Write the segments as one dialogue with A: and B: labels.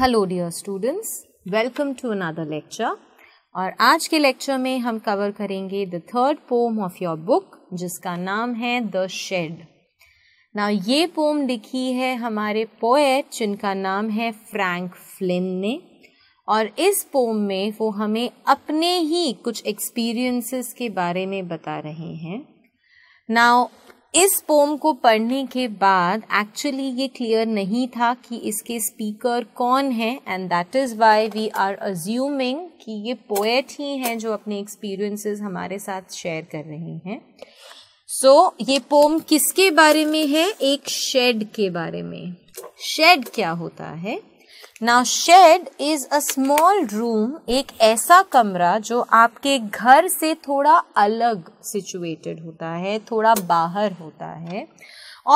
A: Hello dear students welcome to another lecture और आज के लेक्चर में हम कवर करेंगे the third poem of your book जिसका नाम है द शेड ना ये पोम लिखी है हमारे पोएट जिनका नाम है फ्रैंक फ्लिन ने और इस पोम में वो हमें अपने ही कुछ एक्सपीरियंसेस के बारे में बता रहे हैं नाउ इस पोम को पढ़ने के बाद एक्चुअली ये क्लियर नहीं था कि इसके स्पीकर कौन है and that is why we are assuming कि ये पोएट ही हैं जो अपने एक्सपीरियंसेस हमारे साथ शेयर कर रहे हैं सो so, ये पोम किसके बारे में है एक शेड के बारे में शेड क्या होता है now shed is a small room एक ऐसा कमरा जो आपके घर से थोड़ा अलग सिचुएटेड होता है थोड़ा बाहर होता है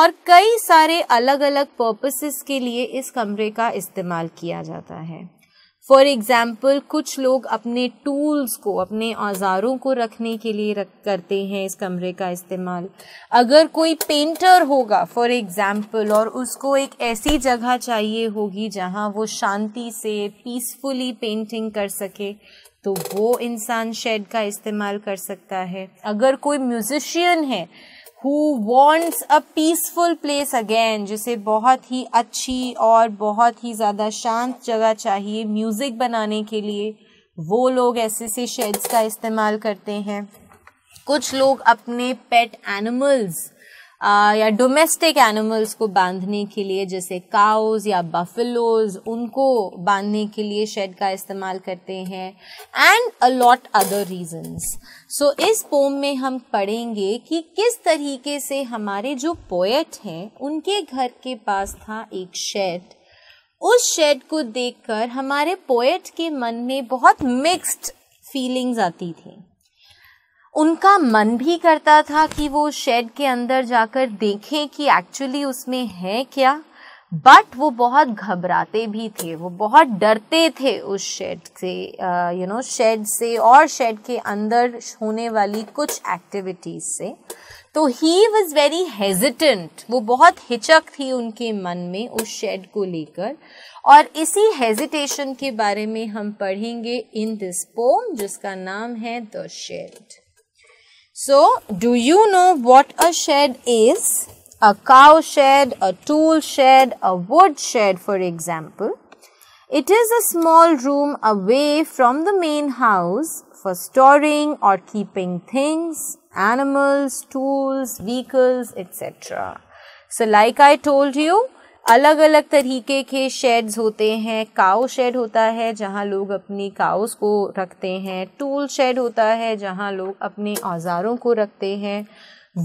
A: और कई सारे अलग अलग पर्पसेस के लिए इस कमरे का इस्तेमाल किया जाता है फॉर एग्ज़ाम्पल कुछ लोग अपने टूल्स को अपने औजारों को रखने के लिए रख करते हैं इस कमरे का इस्तेमाल अगर कोई पेंटर होगा फॉर एग्ज़ाम्पल और उसको एक ऐसी जगह चाहिए होगी जहाँ वो शांति से पीसफुली पेंटिंग कर सके तो वो इंसान शेड का इस्तेमाल कर सकता है अगर कोई म्यूज़िशियन है who wants a peaceful place again जिसे बहुत ही अच्छी और बहुत ही ज़्यादा शांत जगह चाहिए म्यूज़िक बनाने के लिए वो लोग ऐसे से शेड्स का इस्तेमाल करते हैं कुछ लोग अपने पेट एनिमल्स आ, या डोमेस्टिक एनिमल्स को बांधने के लिए जैसे काउज या बफिलोज उनको बांधने के लिए शेड का इस्तेमाल करते हैं and a lot other reasons so इस पोम में हम पढ़ेंगे कि किस तरीके से हमारे जो पोएट हैं उनके घर के पास था एक शेड उस शेड को देखकर हमारे पोएट के मन में बहुत मिक्स्ड फीलिंग्स आती थी उनका मन भी करता था कि वो शेड के अंदर जाकर देखें कि एक्चुअली उसमें है क्या बट वो बहुत घबराते भी थे वो बहुत डरते थे उस शेड से यू नो शेड से और शेड के अंदर होने वाली कुछ एक्टिविटीज़ से तो ही वॉज़ वेरी हेजिटेंट वो बहुत हिचक थी उनके मन में उस शेड को लेकर और इसी हेजिटेशन के बारे में हम पढ़ेंगे इन दिस पोम जिसका नाम है the shed So, do you know what a shed is? A cow shed, a tool shed, a wood shed for example. It is a small room away from the main house for storing or keeping things, animals, tools, vehicles, etc. So like I told you, अलग अलग तरीके के shades होते हैं काओ shade होता है जहाँ लोग अपनी काउस को रखते हैं टूल शेड होता है जहाँ लोग अपने औजारों को रखते हैं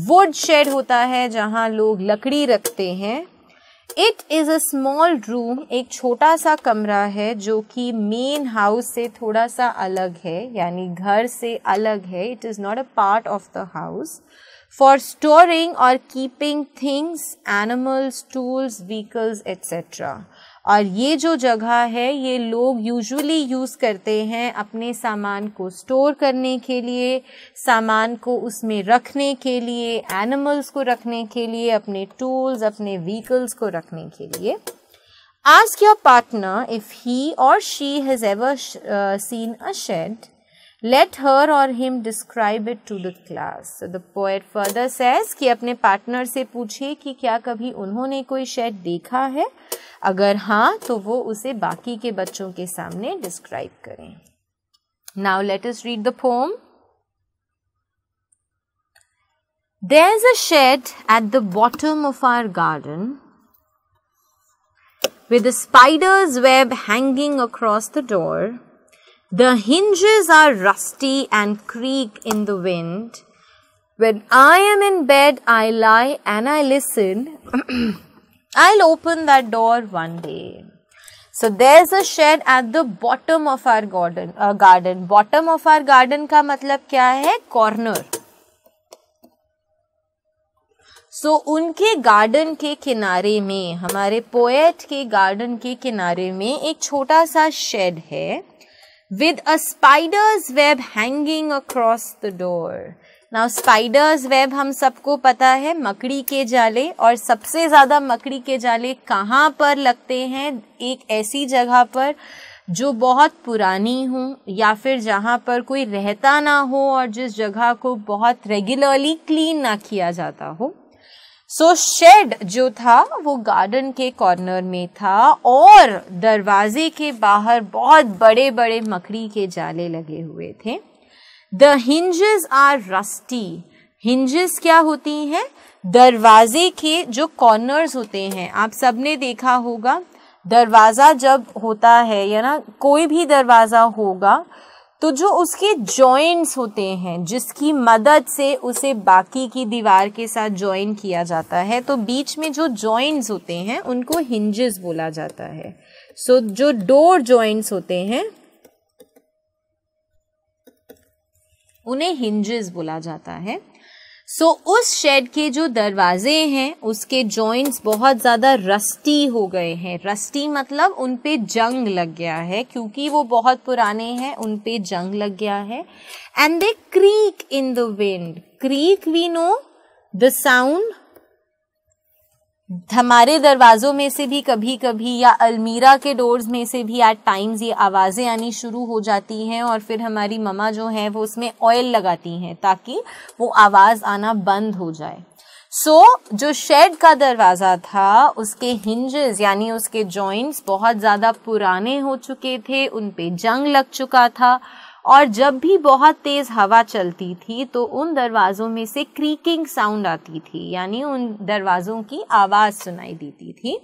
A: वुड शेड होता है जहाँ लोग लकड़ी रखते हैं it is a small room एक छोटा सा कमरा है जो कि मेन हाउस से थोड़ा सा अलग है यानी घर से अलग है it is not a part of the house for storing और keeping things animals tools vehicles etcetera और ये जो जगह है ये लोग यूजुअली यूज़ करते हैं अपने सामान को स्टोर करने के लिए सामान को उसमें रखने के लिए एनिमल्स को रखने के लिए अपने टूल्स अपने व्हीकल्स को रखने के लिए आज your partner if he or she has ever seen a shed let her or him describe it to the class the poet further says कि अपने पार्टनर से पूछिए कि क्या कभी उन्होंने कोई शेड देखा है अगर हाँ तो वो उसे बाकी के बच्चों के सामने डिस्क्राइब करें now let us read the poem There's a shed at the bottom of our garden with a spider's web hanging across the door. The hinges are rusty and creak in the wind. When I am in bed, I lie and I listen I'll open that door one day. So there a shed at the bottom of our garden garden bottom of our garden का मतलब क्या है corner so so, उनके garden के किनारे में हमारे poet के गार्डन के किनारे में एक छोटा सा शेड है with a spider's web hanging across the door now spider's web हम सबको पता है मकड़ी के जाले और सबसे ज़्यादा मकड़ी के जाले कहाँ पर लगते हैं एक ऐसी जगह पर जो बहुत पुरानी हो या फिर जहाँ पर कोई रहता ना हो और जिस जगह को बहुत रेगुलरली क्लीन ना किया जाता हो सो so, शेड जो था वो गार्डन के कॉर्नर में था और दरवाजे के बाहर बहुत बड़े बड़े मकड़ी के जाले लगे हुए थे the hinges are rusty hinges क्या होती हैं दरवाजे के जो कॉर्नर्स होते हैं आप सबने देखा होगा दरवाज़ा जब होता है या ना कोई भी दरवाज़ा होगा तो जो उसके जॉइंट्स होते हैं जिसकी मदद से उसे बाकी की दीवार के साथ जॉइन किया जाता है तो बीच में जो जॉइंट्स होते हैं उनको हिंजेस बोला जाता है सो so, जो डोर जॉइंट्स होते हैं उन्हें हिंजेस बोला जाता है सो so, उस शेड के जो दरवाजे हैं उसके जॉइंट्स बहुत ज़्यादा रस्टी हो गए हैं रस्टी मतलब उन पे जंग लग गया है क्योंकि वो बहुत पुराने हैं उन पे जंग लग गया है and they creak in the wind creak we know the sound हमारे दरवाज़ों में से भी कभी कभी या अलमीरा के डोर्स में से भी एट टाइम्स ये आवाज़ें आनी शुरू हो जाती हैं और फिर हमारी ममा जो हैं वो उसमें ऑयल लगाती हैं ताकि वो आवाज़ आना बंद हो जाए सो so, जो शेड का दरवाज़ा था उसके हिंजेस यानी उसके जॉइंट्स बहुत ज़्यादा पुराने हो चुके थे उन पर जंग लग चुका था और जब भी बहुत तेज़ हवा चलती थी तो उन दरवाज़ों में से क्रीकिंग साउंड आती थी यानी उन दरवाज़ों की आवाज़ सुनाई देती थी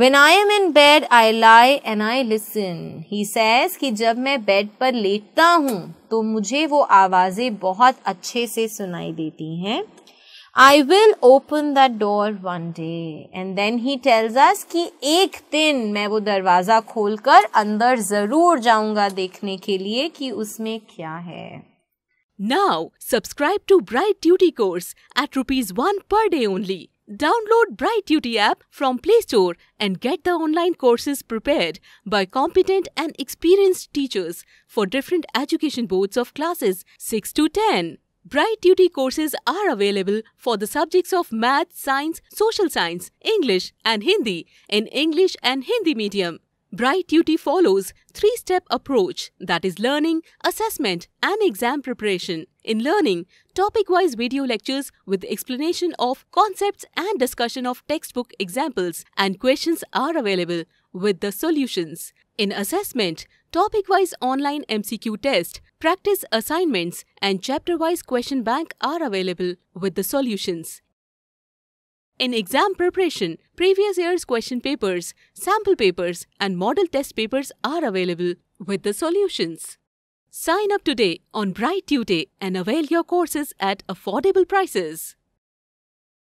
A: When I am in bed, I lie and I listen. He says कि जब मैं बेड पर लेटता हूँ तो मुझे वो आवाज़ें बहुत अच्छे से सुनाई देती हैं I will open that door one day. And then he tells us कि एक दिन मैं वो दरवाज़ा खोलकर अंदर ज़रूर जाऊंगा देखने के लिए कि उसमें क्या है
B: Now subscribe to Bright Duty course at rupees one per day only. Download Bright Duty app from Play Store and get the online courses prepared by competent and experienced teachers for different education boards of classes 6 to 10. Bright Duty courses are available for the subjects of Math, Science, Social Science, English and Hindi in English and Hindi medium. Bright Duty follows three-step approach that is learning, assessment and exam preparation. In learning, topic-wise video lectures with explanation of concepts and discussion of textbook examples and questions are available with the solutions. In assessment, topic-wise online MCQ test, practice assignments and chapter-wise question bank are available with the solutions. In exam preparation, previous year's question papers, sample papers and model test papers are available with the solutions. Sign up today on Bright and avail your courses at affordable prices.